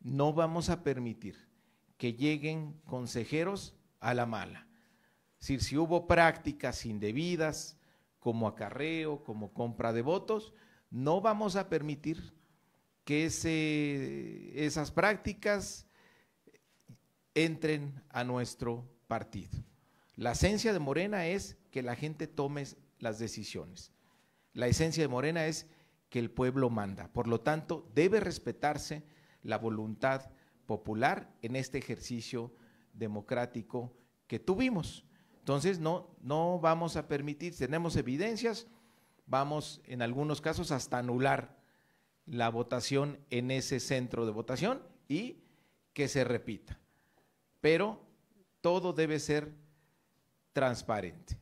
No vamos a permitir que lleguen consejeros a la mala. Si, hubo prácticas indebidas, como acarreo, como compra de votos, no vamos a permitir que esas prácticas entren a nuestro partido. La esencia de Morena es que la gente tome las decisiones. La esencia de Morena es que el pueblo manda. Por lo tanto, debe respetarse la voluntad popular en este ejercicio democrático que tuvimos. Entonces, no, no vamos a permitir, tenemos evidencias, vamos en algunos casos hasta anular la votación en ese centro de votación y que se repita. Pero todo debe ser transparente.